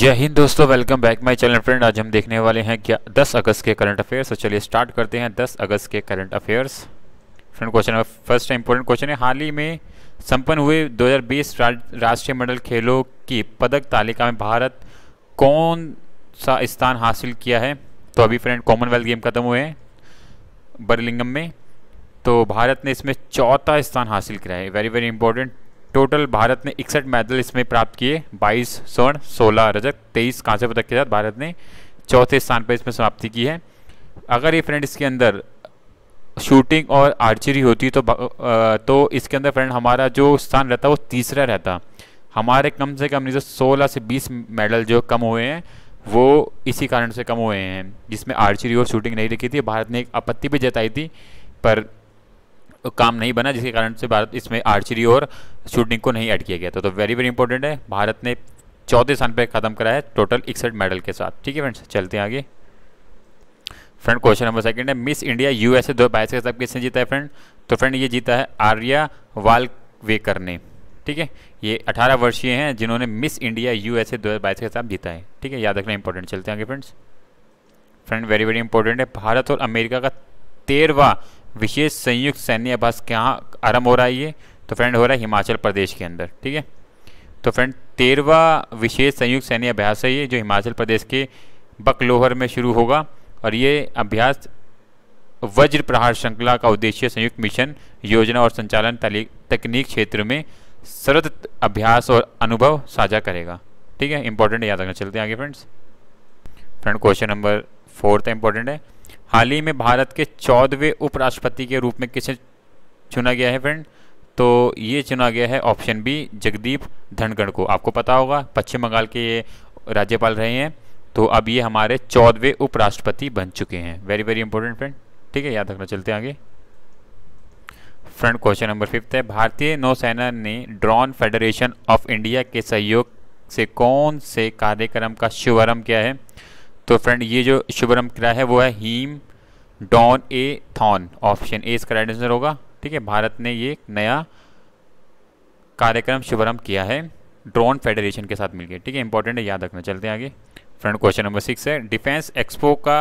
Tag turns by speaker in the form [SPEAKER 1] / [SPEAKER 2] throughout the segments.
[SPEAKER 1] जय हिंद दोस्तों welcome back my channel friend आज हम देखने वाले हैं क्या 10 अगस्त के करंट अफेयर्स तो चलिए स्टार्ट करते हैं 10 अगस्त के current affairs friend question first important question है हाल ही में संपन्न हुए 2020 राष्ट्रीय मंडल खेलों की पदक तालिका में भारत कौन सा स्थान हासिल किया है तो अभी फ्रेंड कॉमनवेल्थ गेम खत्म हुए हैं बर्लिंगम में तो भारत ने इसमें चौथा स्थान हासिल किया है very very important total Bharat ने इकसठ मेडल इसमें प्राप्त किए 22 स्वर्ण 16 रजत 23 कांस्य पदक के साथ भारत ने चौथे स्थान पर इसमें समाप्ति की है अगर ये फ्रेंड इसके अंदर शूटिंग और आर्चरी होती तो तो इसके अंदर फ्रेंड हमारा जो स्थान रहता वो तीसरा रहता हमारे कम से कम नहीं तो सोलह से बीस मेडल जो कम हुए हैं वो इसी कारण से कम हुए हैं जिसमें आर्चरी और शूटिंग नहीं रखी थी भारत ने एक आपत्ति भी जताई थी पर काम नहीं बना जिसके कारण से भारत इसमें आर्चरी और शूटिंग को नहीं ऐड किया गया था तो वेरी वेरी इंपॉर्टेंट है भारत ने चौथे स्थान पर ख़त्म करा है टोटल इकसठ मेडल के साथ ठीक है फ्रेंड्स चलते हैं आगे फ्रेंड क्वेश्चन नंबर सेकंड है मिस इंडिया यूएसए दो बाईस के साथ किसने जीता है फ्रेंड तो फ्रेंड ये जीता है आर्या वालवेकर ने ठीक है ये 18 वर्षीय हैं जिन्होंने मिस इंडिया यूएसए बाईस के साथ जीता है ठीक है याद रखना इंपॉर्टेंट चलते हैं आगे friends friend very very important है भारत और अमेरिका का तेरवा विशेष संयुक्त सैन्य अभ्यास कहाँ आरंभ हो रहा है ये तो फ्रेंड हो रहा है हिमाचल प्रदेश के अंदर ठीक है तो फ्रेंड तेरवा विशेष संयुक्त सैन्य अभ्यास है ये जो हिमाचल प्रदेश के बकलोहर में शुरू होगा और ये अभ्यास वज्र प्रहार श्रृंखला का उद्देश्य संयुक्त मिशन योजना और संचालन तकनीक क्षेत्र में सतत अभ्यास और अनुभव साझा करेगा ठीक है इंपॉर्टेंट याद रखना चलते हैं आगे friends friend question number fourth important तो है हाल ही में भारत के चौदहवें उपराष्ट्रपति के रूप में किसे चुना गया है फ्रेंड तो ये चुना गया है ऑप्शन बी जगदीप धनखड़ को आपको पता होगा पश्चिम बंगाल के ये राज्यपाल रहे हैं तो अब ये हमारे चौदहवें उपराष्ट्रपति बन चुके हैं वेरी वेरी इंपॉर्टेंट फ्रेंड ठीक है याद रखना चलते आगे फ्रेंड क्वेश्चन नंबर फिफ्थ है भारतीय नौसेना ने ड्रोन फेडरेशन ऑफ इंडिया के सहयोग से कौन से कार्यक्रम का शुभारंभ किया है तो फ्रेंड ये जो शुभरम किला है वो है हीम डॉन ए थॉन ऑप्शन ए इसका राइट आंसर होगा ठीक है भारत ने ये नया कार्यक्रम शुभारंभ किया है ड्रोन फेडरेशन के साथ मिलकर ठीक है इंपॉर्टेंट है याद रखना चलते हैं आगे फ्रेंड क्वेश्चन नंबर सिक्स है डिफेंस एक्सपो का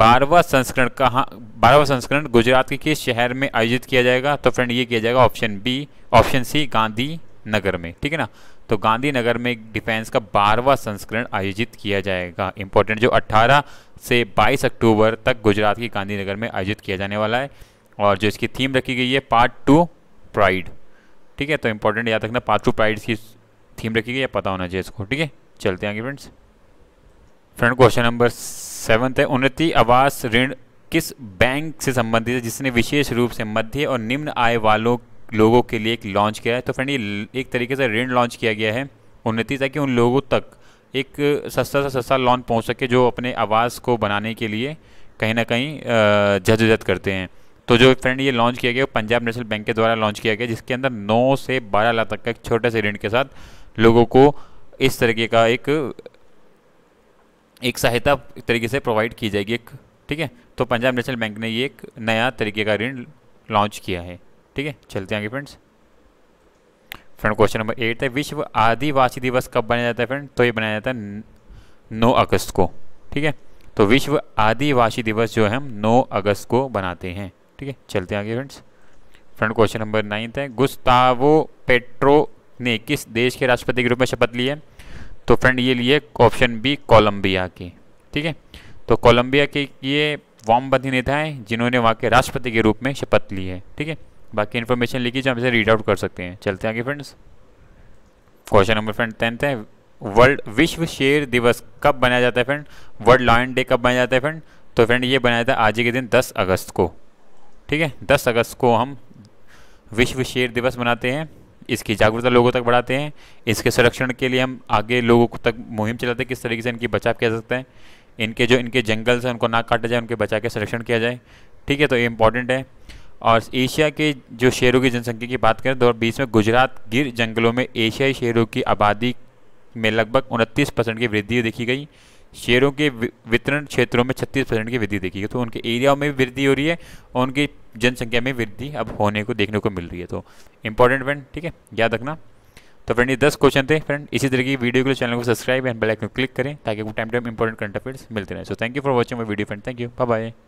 [SPEAKER 1] बारहवा संस्करण कहाँ बारहवा संस्करण गुजरात के किस शहर में आयोजित किया जाएगा तो फ्रेंड ये किया जाएगा option B option C Gandhinagar में ठीक है ना तो गांधीनगर में डिफेंस का बारहवा संस्करण आयोजित किया जाएगा इंपॉर्टेंट जो 18 से 22 अक्टूबर तक गुजरात की गांधीनगर में आयोजित किया जाने वाला है और जो इसकी थीम रखी गई है पार्ट टू प्राइड ठीक है तो इंपॉर्टेंट याद रखना पार्ट टू प्राइड की थीम रखी गई है पता होना चाहिए इसको ठीक है चलते आगे friends friend question number seventh है उन्नति आवास ऋण किस बैंक से संबंधित है जिसने विशेष रूप से मध्य और निम्न आय वालों लोगों के लिए एक लॉन्च किया है तो फ्रेंड ये एक तरीके से ऋण लॉन्च किया गया है उन्नति ताकि उन लोगों तक एक सस्ता से सस्ता लोन पहुंच सके जो अपने आवाज़ को बनाने के लिए कहीं ना कहीं जदोजहद करते हैं तो जो फ्रेंड ये लॉन्च किया गया वो पंजाब नेशनल बैंक के द्वारा लॉन्च किया गया जिसके अंदर 9 से 12 लाख तक का एक छोटे से ऋण के साथ लोगों को इस तरीके का एक एक सहायता तरीके से प्रोवाइड की जाएगी एक ठीक है तो पंजाब नेशनल बैंक ने ये एक नया तरीके का ऋण लॉन्च किया है ठीक है चलते आगे friends friend question number eight है विश्व आदिवासी दिवस कब बनाया जाता है फ्रेंड तो ये बनाया जाता है नौ अगस्त को ठीक है तो विश्व आदिवासी दिवस जो है हम नौ अगस्त को बनाते हैं ठीक है चलते आगे friends friend question number ninth है गुस्तावो पेट्रो ने किस देश के राष्ट्रपति के रूप में शपथ ली है तो फ्रेंड ये लिए ऑप्शन बी कोलंबिया की ठीक है तो कोलंबिया के ये वामपंथी नेता हैं जिन्होंने वहाँ के राष्ट्रपति के रूप में शपथ ली है ठीक है बाकी इन्फॉर्मेशन लिखी जो हम इसे रीड आउट कर सकते हैं चलते हैं आगे friends question number friend tenth है वर्ल्ड विश्व शेर दिवस कब बनाया जाता है फ्रेंड वर्ल्ड लॉयन डे कब बनाया जाता है फ्रेंड तो फ्रेंड ये बनाया जाता है आज के दिन दस अगस्त को ठीक है दस अगस्त को हम विश्व शेर दिवस मनाते हैं इसकी जागरूकता लोगों तक बढ़ाते हैं इसके संरक्षण के लिए हम आगे लोगों तक मुहिम चलाते हैं किस तरीके से इनकी बचाव किया जा सकता है इनके जो इनके जंगल्स हैं उनको ना काटा जाए उनके बचा के संरक्षण किया जाए ठीक है तो ये इंपॉर्टेंट है और एशिया के जो शेरों की जनसंख्या की बात करें दो में गुजरात गिर जंगलों में एशियाई शेरों की आबादी में लगभग उनतीस परसेंट की वृद्धि देखी गई शेरों के वितरण क्षेत्रों में 36 परसेंट की वृद्धि देखी गई तो उनके एरिया में भी वृद्धि हो रही है और उनकी जनसंख्या में वृद्धि अब होने को देखने को मिल रही है तो इंपॉर्टेंट फ्रेंड ठीक है याद रखना तो फ्रेंड ये दस क्वेश्चन थे फ्रेंड इसी तरह की वीडियो के लिए चैनल को सब्सक्राइब एंड बेलाइक क्लिक करें ताकि वो time time important current affairs मिलते रहे so thank you for watching my video friend thank you bye bye